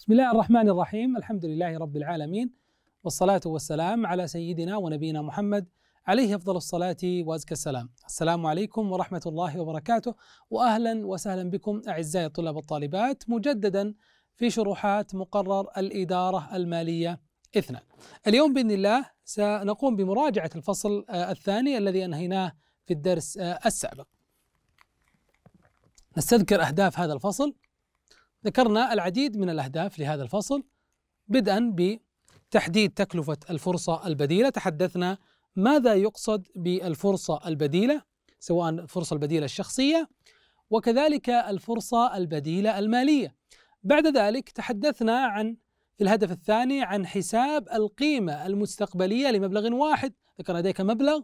بسم الله الرحمن الرحيم الحمد لله رب العالمين والصلاة والسلام على سيدنا ونبينا محمد عليه أفضل الصلاة وأزكى السلام السلام عليكم ورحمة الله وبركاته وأهلا وسهلا بكم أعزائي الطلاب والطالبات مجددا في شروحات مقرر الإدارة المالية اثنان اليوم بإذن الله سنقوم بمراجعة الفصل آه، الثاني الذي أنهيناه في الدرس آه، السابق نستذكر أهداف هذا الفصل ذكرنا العديد من الأهداف لهذا الفصل بدءا بتحديد تكلفة الفرصة البديلة تحدثنا ماذا يقصد بالفرصة البديلة سواء الفرصة البديلة الشخصية وكذلك الفرصة البديلة المالية بعد ذلك تحدثنا عن في الهدف الثاني عن حساب القيمة المستقبلية لمبلغ واحد ذكر لديك مبلغ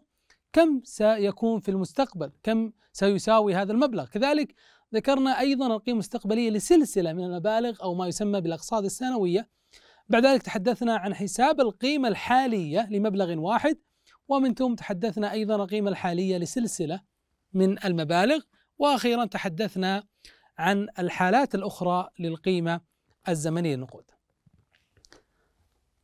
كم سيكون في المستقبل كم سيساوي هذا المبلغ كذلك ذكرنا أيضا القيمة المستقبلية لسلسلة من المبالغ أو ما يسمى بالأقساط السنوية بعد ذلك تحدثنا عن حساب القيمة الحالية لمبلغ واحد ومن ثم تحدثنا أيضا القيمة الحالية لسلسلة من المبالغ وأخيرا تحدثنا عن الحالات الأخرى للقيمة الزمنية للنقود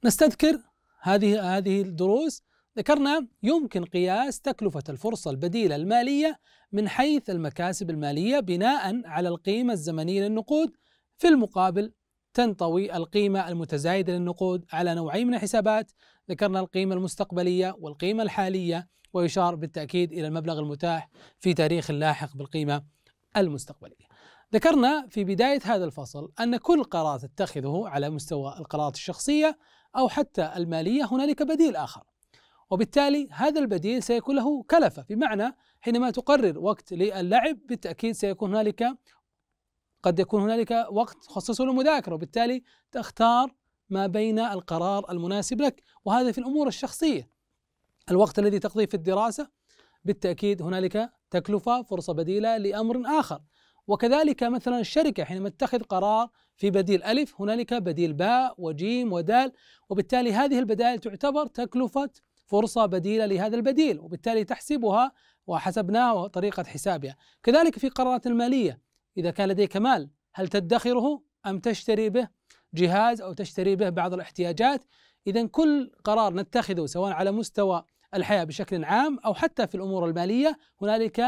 نستذكر هذه هذه الدروس ذكرنا يمكن قياس تكلفة الفرصة البديلة المالية من حيث المكاسب المالية بناء على القيمة الزمنية للنقود في المقابل تنطوي القيمة المتزايدة للنقود على نوعين من الحسابات ذكرنا القيمة المستقبلية والقيمة الحالية ويشار بالتأكيد إلى المبلغ المتاح في تاريخ لاحق بالقيمة المستقبلية ذكرنا في بداية هذا الفصل أن كل قرار تتخذه على مستوى القرارات الشخصية أو حتى المالية هنالك بديل آخر وبالتالي هذا البديل سيكون له كلفة بمعنى حينما تقرر وقت للعب بالتأكيد سيكون هنالك قد يكون هنالك وقت تخصصه للمذاكرة وبالتالي تختار ما بين القرار المناسب لك وهذا في الأمور الشخصية الوقت الذي تقضيه في الدراسة بالتأكيد هنالك تكلفة فرصة بديلة لأمر آخر وكذلك مثلا الشركة حينما تتخذ قرار في بديل ألف هنالك بديل باء وجيم ودال وبالتالي هذه البدائل تعتبر تكلفة فرصة بديلة لهذا البديل وبالتالي تحسبها وحسبناها وطريقة حسابها كذلك في قرارات المالية إذا كان لديك مال هل تدخره أم تشتري به جهاز أو تشتري به بعض الاحتياجات إذا كل قرار نتخذه سواء على مستوى الحياة بشكل عام أو حتى في الأمور المالية هنالك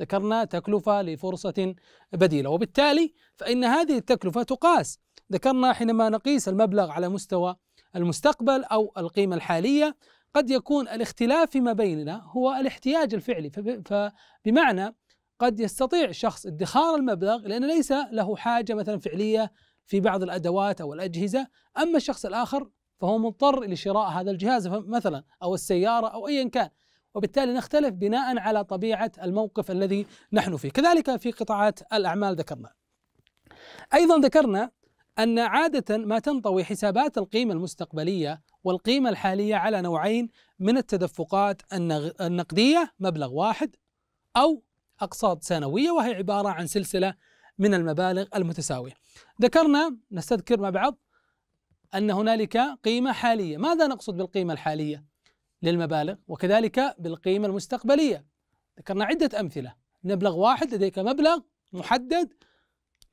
ذكرنا تكلفة لفرصة بديلة وبالتالي فإن هذه التكلفة تقاس ذكرنا حينما نقيس المبلغ على مستوى المستقبل أو القيمة الحالية قد يكون الاختلاف فيما بيننا هو الاحتياج الفعلي فبمعنى قد يستطيع الشخص ادخار المبلغ لأنه ليس له حاجة مثلا فعلية في بعض الأدوات أو الأجهزة أما الشخص الآخر فهو مضطر لشراء هذا الجهاز مثلا أو السيارة أو أيا كان وبالتالي نختلف بناء على طبيعة الموقف الذي نحن فيه كذلك في قطاعات الأعمال ذكرنا أيضا ذكرنا أن عادة ما تنطوي حسابات القيمة المستقبلية والقيمة الحالية على نوعين من التدفقات النقدية مبلغ واحد أو أقساط سنوية وهي عبارة عن سلسلة من المبالغ المتساوية ذكرنا نستذكر مع بعض أن هنالك قيمة حالية ماذا نقصد بالقيمة الحالية للمبالغ وكذلك بالقيمة المستقبلية ذكرنا عدة أمثلة مبلغ واحد لديك مبلغ محدد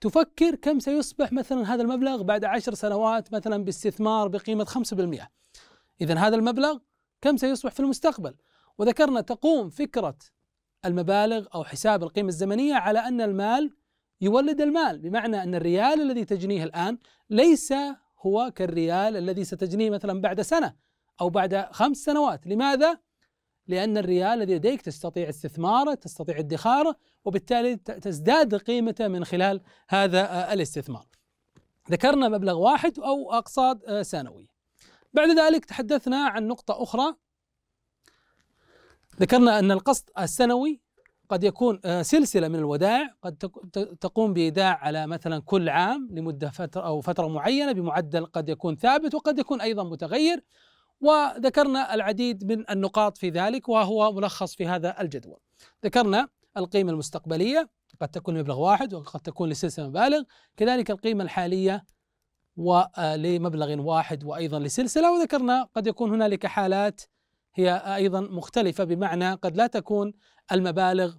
تفكر كم سيصبح مثلا هذا المبلغ بعد عشر سنوات مثلا باستثمار بقيمة 5% إذا هذا المبلغ كم سيصبح في المستقبل وذكرنا تقوم فكرة المبالغ أو حساب القيمة الزمنية على أن المال يولد المال بمعنى أن الريال الذي تجنيه الآن ليس هو كالريال الذي ستجنيه مثلا بعد سنة أو بعد خمس سنوات لماذا؟ لأن الريال الذي لديك تستطيع استثماره تستطيع ادخاره وبالتالي تزداد قيمته من خلال هذا آه، الاستثمار ذكرنا مبلغ واحد أو أقساط آه، سنوية بعد ذلك تحدثنا عن نقطة أخرى ذكرنا أن القسط السنوي قد يكون آه، سلسلة من الودائع قد تقوم بإيداع على مثلا كل عام لمدة فترة أو فترة معينة بمعدل قد يكون ثابت وقد يكون أيضا متغير وذكرنا العديد من النقاط في ذلك وهو ملخص في هذا الجدول ذكرنا القيمة المستقبلية قد تكون مبلغ واحد وقد تكون لسلسلة مبالغ كذلك القيمة الحالية ولمبلغ واحد وأيضا لسلسلة وذكرنا قد يكون هنالك حالات هي أيضا مختلفة بمعنى قد لا تكون المبالغ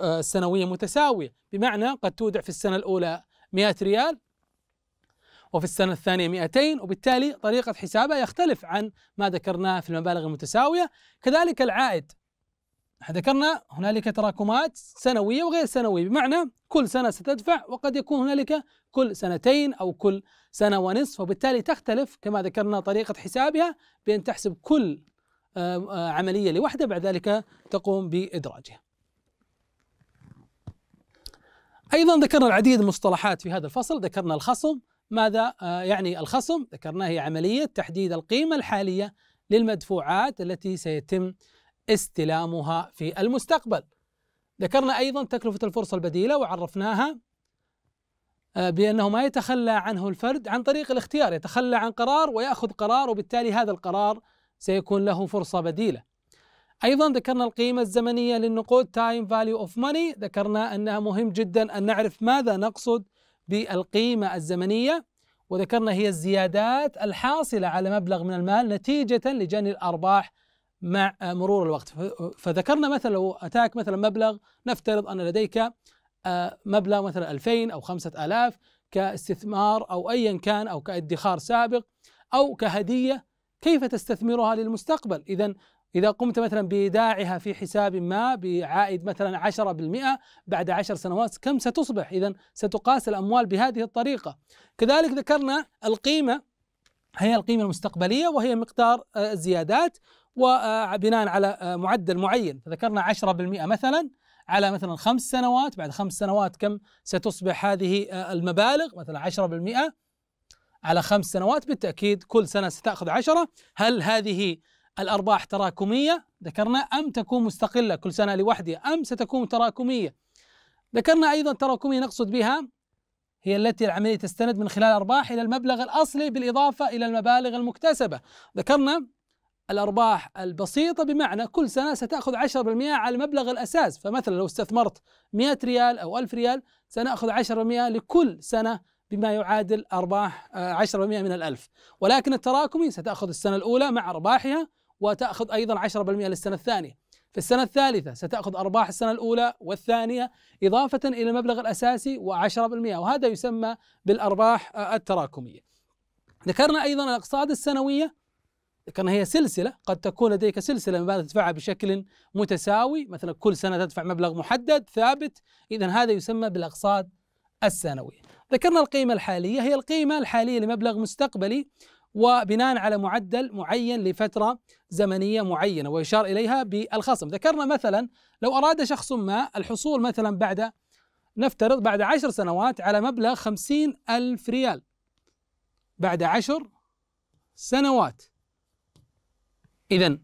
آه، السنوية متساوية بمعنى قد تودع في السنة الأولى 100 ريال وفي السنة الثانية 200 وبالتالي طريقة حسابها يختلف عن ما ذكرناه في المبالغ المتساوية كذلك العائد احنا ذكرنا هنالك تراكمات سنوية وغير سنوية بمعنى كل سنة ستدفع وقد يكون هنالك كل سنتين أو كل سنة ونصف وبالتالي تختلف كما ذكرنا طريقة حسابها بأن تحسب كل آه، آه، عملية لوحدها بعد ذلك تقوم بإدراجها أيضا ذكرنا العديد من المصطلحات في هذا الفصل ذكرنا الخصم ماذا آه، يعني الخصم ذكرنا هي عملية تحديد القيمة الحالية للمدفوعات التي سيتم استلامها في المستقبل ذكرنا أيضا تكلفة الفرصة البديلة وعرفناها آه، بأنه ما يتخلى عنه الفرد عن طريق الاختيار يتخلى عن قرار ويأخذ قرار وبالتالي هذا القرار سيكون له فرصة بديلة أيضا ذكرنا القيمة الزمنية للنقود تايم فاليو أوف ماني ذكرنا أنها مهم جدا أن نعرف ماذا نقصد بالقيمة الزمنية وذكرنا هي الزيادات الحاصلة على مبلغ من المال نتيجة لجني الأرباح مع مرور الوقت فذكرنا مثلا لو أتاك مثلا مبلغ نفترض أن لديك آه، مبلغ مثلا 2000 أو 5000 كاستثمار أو أيا كان أو كادخار سابق أو كهدية كيف تستثمرها للمستقبل إذا إذا قمت مثلا بإيداعها في حساب ما بعائد مثلا 10% بعد 10 سنوات كم ستصبح؟ إذا ستقاس الأموال بهذه الطريقة. كذلك ذكرنا القيمة هي القيمة المستقبلية وهي مقدار آه، الزيادات وبناء آه، على آه، معدل معين فذكرنا 10% مثلا على مثلا خمس سنوات بعد خمس سنوات كم ستصبح هذه المبالغ مثلا 10% على خمس سنوات بالتأكيد كل سنة ستأخذ عشرة هل هذه الأرباح تراكمية ذكرنا أم تكون مستقلة كل سنة لوحدها أم ستكون تراكمية ذكرنا أيضا تراكمية نقصد بها هي التي العملية تستند من خلال الأرباح إلى المبلغ الأصلي بالإضافة إلى المبالغ المكتسبة ذكرنا الأرباح البسيطة بمعنى كل سنة ستأخذ 10% على المبلغ الأساس فمثلا لو استثمرت 100 ريال أو 1000 ريال سنأخذ 10% لكل سنة بما يعادل أرباح 10% آه، من الألف ولكن التراكمي ستأخذ السنة الأولى مع أرباحها وتأخذ أيضا 10% للسنة الثانية في السنة الثالثة ستأخذ أرباح السنة الأولى والثانية إضافة إلى المبلغ الأساسي و10% وهذا يسمى بالأرباح التراكمية. ذكرنا أيضا الأقساط السنوية ذكرنا هي سلسلة قد تكون لديك سلسلة مبالغ تدفعها بشكل متساوي مثلا كل سنة تدفع مبلغ محدد ثابت إذا هذا يسمى بالأقساط السنوية ذكرنا القيمة الحالية هي القيمة الحالية لمبلغ مستقبلي وبناء على معدل معين لفترة زمنية معينة ويشار إليها بالخصم ذكرنا مثلا لو أراد شخص ما الحصول مثلا بعد نفترض بعد عشر سنوات على مبلغ خمسين ألف ريال بعد عشر سنوات إذا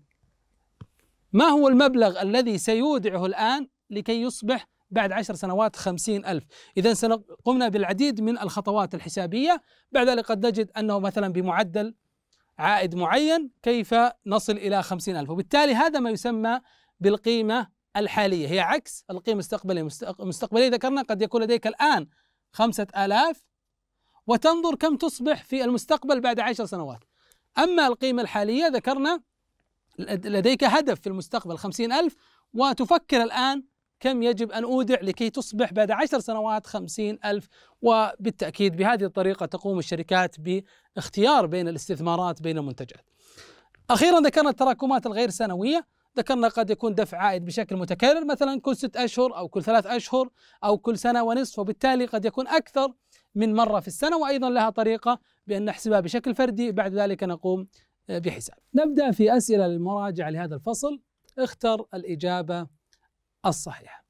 ما هو المبلغ الذي سيودعه الآن لكي يصبح بعد عشر سنوات خمسين ألف إذا قمنا بالعديد من الخطوات الحسابية بعد ذلك قد نجد أنه مثلا بمعدل عائد معين كيف نصل إلى خمسين ألف وبالتالي هذا ما يسمى بالقيمة الحالية هي عكس القيمة المستقبلية المستقبلية ذكرنا قد يكون لديك الآن خمسة آلاف وتنظر كم تصبح في المستقبل بعد عشر سنوات أما القيمة الحالية ذكرنا لديك هدف في المستقبل خمسين ألف وتفكر الآن كم يجب أن أودع لكي تصبح بعد عشر سنوات خمسين ألف وبالتأكيد بهذه الطريقة تقوم الشركات باختيار بين الاستثمارات بين المنتجات أخيرا ذكرنا التراكمات الغير سنوية ذكرنا قد يكون دفع عائد بشكل متكرر مثلا كل ست أشهر أو كل ثلاث أشهر أو كل سنة ونصف وبالتالي قد يكون أكثر من مرة في السنة وأيضا لها طريقة بأن نحسبها بشكل فردي بعد ذلك نقوم بحساب نبدأ في أسئلة للمراجعة لهذا الفصل اختر الإجابة الصحيحة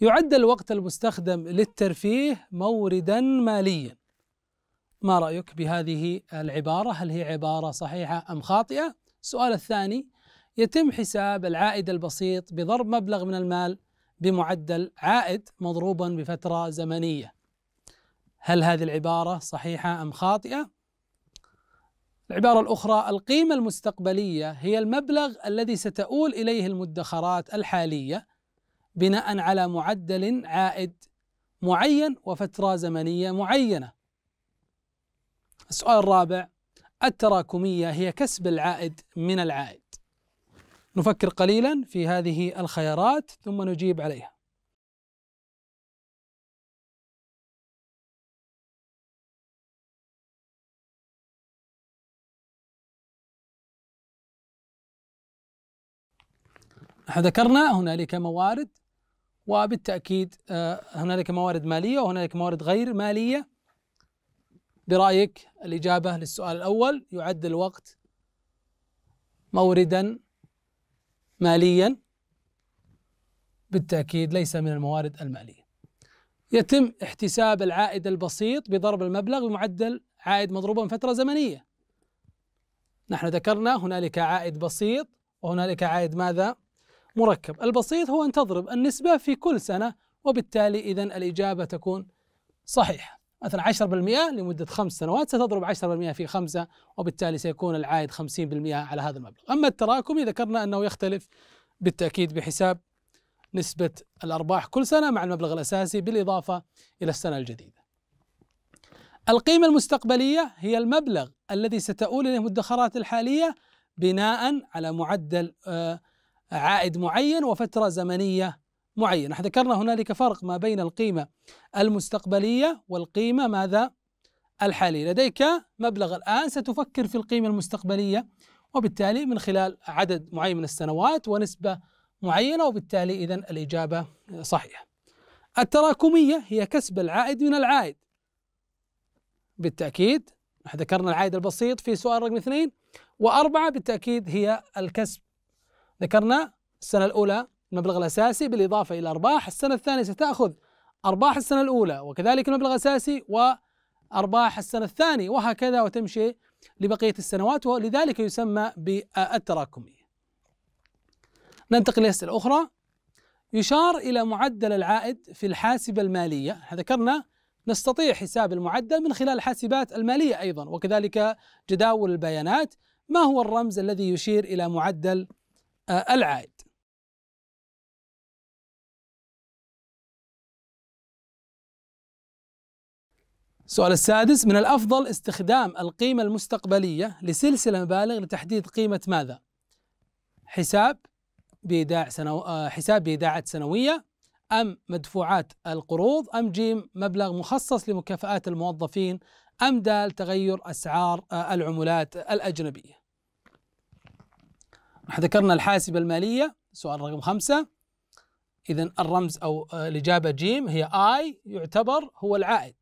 يعد الوقت المستخدم للترفيه موردا ماليا ما رأيك بهذه العبارة هل هي عبارة صحيحة أم خاطئة؟ السؤال الثاني يتم حساب العائد البسيط بضرب مبلغ من المال بمعدل عائد مضروبا بفترة زمنية هل هذه العبارة صحيحة أم خاطئة؟ العبارة الأخرى القيمة المستقبلية هي المبلغ الذي ستؤول إليه المدخرات الحالية بناء على معدل عائد معين وفترة زمنية معينة السؤال الرابع التراكمية هي كسب العائد من العائد نفكر قليلا في هذه الخيارات ثم نجيب عليها ذكرنا هنالك موارد وبالتأكيد آه، هنالك موارد مالية وهنالك موارد غير مالية برأيك الإجابة للسؤال الأول يعد الوقت موردا ماليا بالتأكيد ليس من الموارد المالية يتم احتساب العائد البسيط بضرب المبلغ بمعدل عائد مضروبا فترة زمنية نحن ذكرنا هنالك عائد بسيط وهنالك عائد ماذا مركب البسيط هو أن تضرب النسبة في كل سنة وبالتالي إذا الإجابة تكون صحيحة مثلا 10% لمدة خمس سنوات ستضرب 10% في خمسة وبالتالي سيكون العائد 50% على هذا المبلغ أما التراكمي ذكرنا أنه يختلف بالتأكيد بحساب نسبة الأرباح كل سنة مع المبلغ الأساسي بالإضافة إلى السنة الجديدة القيمة المستقبلية هي المبلغ الذي ستؤول إليه المدخرات الحالية بناء على معدل آه عائد معين وفترة زمنية معينة احنا ذكرنا هنالك فرق ما بين القيمة المستقبلية والقيمة ماذا الحالية لديك مبلغ الآن ستفكر في القيمة المستقبلية وبالتالي من خلال عدد معين من السنوات ونسبة معينة وبالتالي إذا الإجابة صحيحة التراكمية هي كسب العائد من العائد بالتأكيد ذكرنا العائد البسيط في سؤال رقم اثنين وأربعة بالتأكيد هي الكسب ذكرنا السنة الأولى المبلغ الأساسي بالإضافة إلى أرباح السنة الثانية ستأخذ أرباح السنة الأولى وكذلك المبلغ الأساسي وأرباح السنة الثانية وهكذا وتمشي لبقية السنوات ولذلك يسمى بالتراكمية ننتقل لأسئلة أخرى يشار إلى معدل العائد في الحاسبة المالية ذكرنا نستطيع حساب المعدل من خلال الحاسبات المالية أيضا وكذلك جداول البيانات ما هو الرمز الذي يشير إلى معدل آه، العائد السؤال السادس من الأفضل استخدام القيمة المستقبلية لسلسلة مبالغ لتحديد قيمة ماذا؟ حساب بإيداع سنو... آه، حساب بإيداعات سنوية أم مدفوعات القروض أم جيم مبلغ مخصص لمكافآت الموظفين أم دال تغير أسعار آه، العملات الأجنبية ذكرنا الحاسبة المالية سؤال رقم خمسة إذا الرمز أو آه، الإجابة جيم هي آي يعتبر هو العائد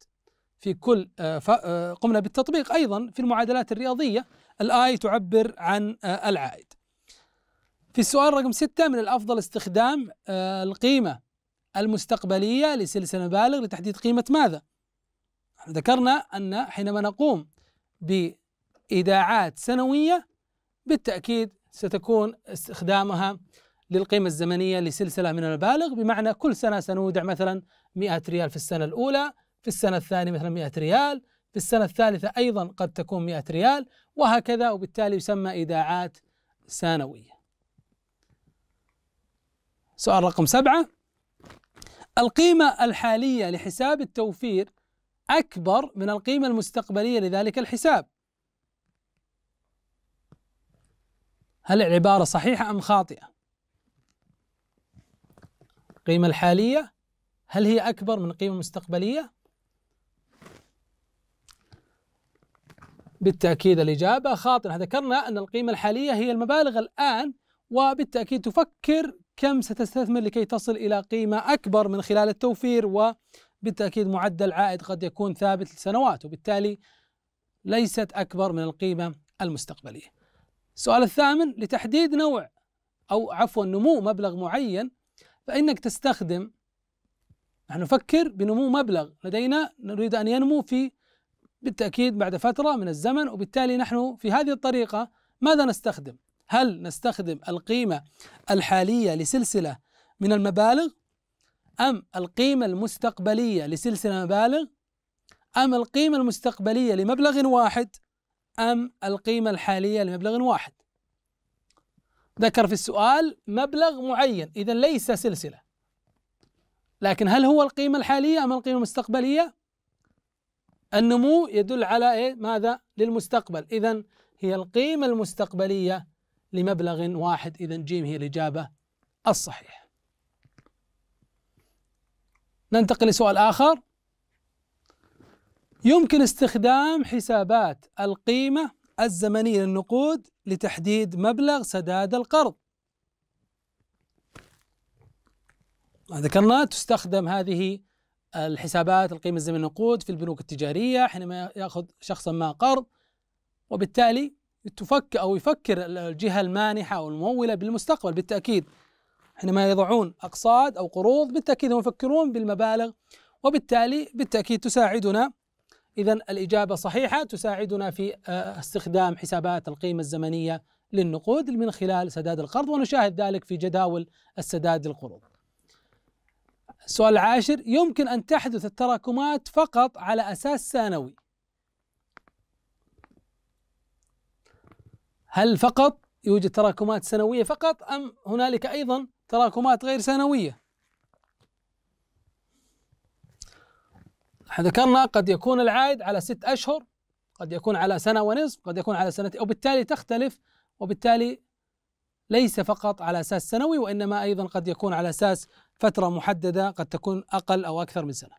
في كل آه، آه، قمنا بالتطبيق أيضا في المعادلات الرياضية الآي تعبر عن العائد في السؤال رقم ستة من الأفضل استخدام القيمة المستقبلية لسلسلة مبالغ لتحديد قيمة ماذا؟ ذكرنا أن حينما نقوم بإيداعات سنوية بالتأكيد ستكون استخدامها للقيمة الزمنية لسلسلة من المبالغ بمعنى كل سنة سنودع مثلا 100 ريال في السنة الأولى في السنة الثانية مثلا 100 ريال في السنة الثالثة أيضا قد تكون 100 ريال وهكذا وبالتالي يسمى إيداعات سنوية سؤال رقم سبعة القيمة الحالية لحساب التوفير أكبر من القيمة المستقبلية لذلك الحساب هل العبارة صحيحة أم خاطئة؟ القيمة الحالية هل هي أكبر من قيمة مستقبلية؟ بالتأكيد الإجابة خاطئة ذكرنا أن القيمة الحالية هي المبالغ الآن وبالتأكيد تفكر كم ستستثمر لكي تصل إلى قيمة أكبر من خلال التوفير وبالتأكيد معدل عائد قد يكون ثابت لسنوات وبالتالي ليست أكبر من القيمة المستقبلية السؤال الثامن لتحديد نوع أو عفوا نمو مبلغ معين فإنك تستخدم نحن نفكر بنمو مبلغ لدينا نريد أن ينمو في بالتأكيد بعد فترة من الزمن وبالتالي نحن في هذه الطريقة ماذا نستخدم؟ هل نستخدم القيمة الحالية لسلسلة من المبالغ أم القيمة المستقبلية لسلسلة مبالغ أم القيمة المستقبلية لمبلغ واحد أم القيمة الحالية لمبلغ واحد ذكر في السؤال مبلغ معين إذا ليس سلسلة لكن هل هو القيمة الحالية أم القيمة المستقبلية النمو يدل على إيه؟ ماذا للمستقبل إذا هي القيمة المستقبلية لمبلغ واحد إذا جيم هي الإجابة الصحيحة ننتقل لسؤال آخر يمكن استخدام حسابات القيمة الزمنية للنقود لتحديد مبلغ سداد القرض ذكرنا تستخدم هذه الحسابات القيمة الزمنية للنقود في البنوك التجارية حينما يأخذ شخصا ما قرض وبالتالي تفك أو يفكر الجهة المانحة أو الممولة بالمستقبل بالتأكيد حينما يضعون أقساط أو قروض بالتأكيد هم يفكرون بالمبالغ وبالتالي بالتأكيد تساعدنا إذا الإجابة صحيحة تساعدنا في آه، استخدام حسابات القيمة الزمنية للنقود من خلال سداد القرض ونشاهد ذلك في جداول السداد للقروض. السؤال العاشر يمكن أن تحدث التراكمات فقط على أساس سنوي. هل فقط يوجد تراكمات سنوية فقط أم هنالك أيضا تراكمات غير سنوية؟ احنا ذكرنا قد يكون العائد على ست أشهر قد يكون على سنة ونصف قد يكون على سنتين وبالتالي تختلف وبالتالي ليس فقط على أساس سنوي وإنما أيضا قد يكون على أساس فترة محددة قد تكون أقل أو أكثر من سنة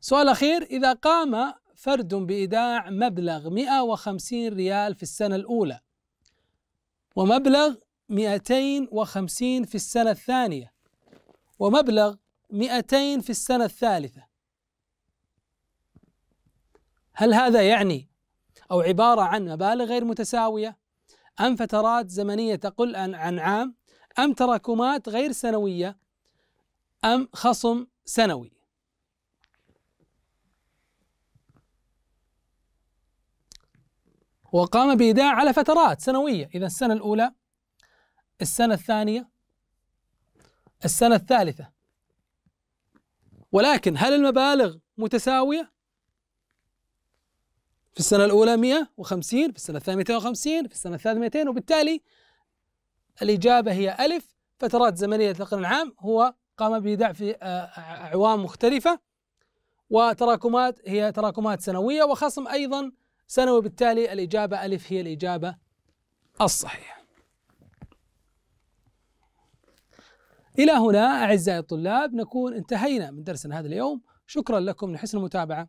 سؤال أخير إذا قام فرد بإيداع مبلغ 150 ريال في السنة الأولى ومبلغ 250 في السنة الثانية ومبلغ 200 في السنة الثالثة هل هذا يعني أو عبارة عن مبالغ غير متساوية أم فترات زمنية تقل عن عام أم تراكمات غير سنوية أم خصم سنوي وقام بإيداع على فترات سنوية إذا السنة الأولى السنة الثانية السنة الثالثة ولكن هل المبالغ متساوية؟ في السنة الأولى 150 في السنة الثانية 250 في السنة الثالثة 200 وبالتالي الإجابة هي ألف فترات زمنية للقرن العام هو قام بإيداع في آه، آه، أعوام مختلفة وتراكمات هي تراكمات سنوية وخصم أيضا سنوي بالتالي الإجابة ألف هي الإجابة الصحيحة إلى هنا أعزائي الطلاب نكون انتهينا من درسنا هذا اليوم شكرا لكم لحسن المتابعة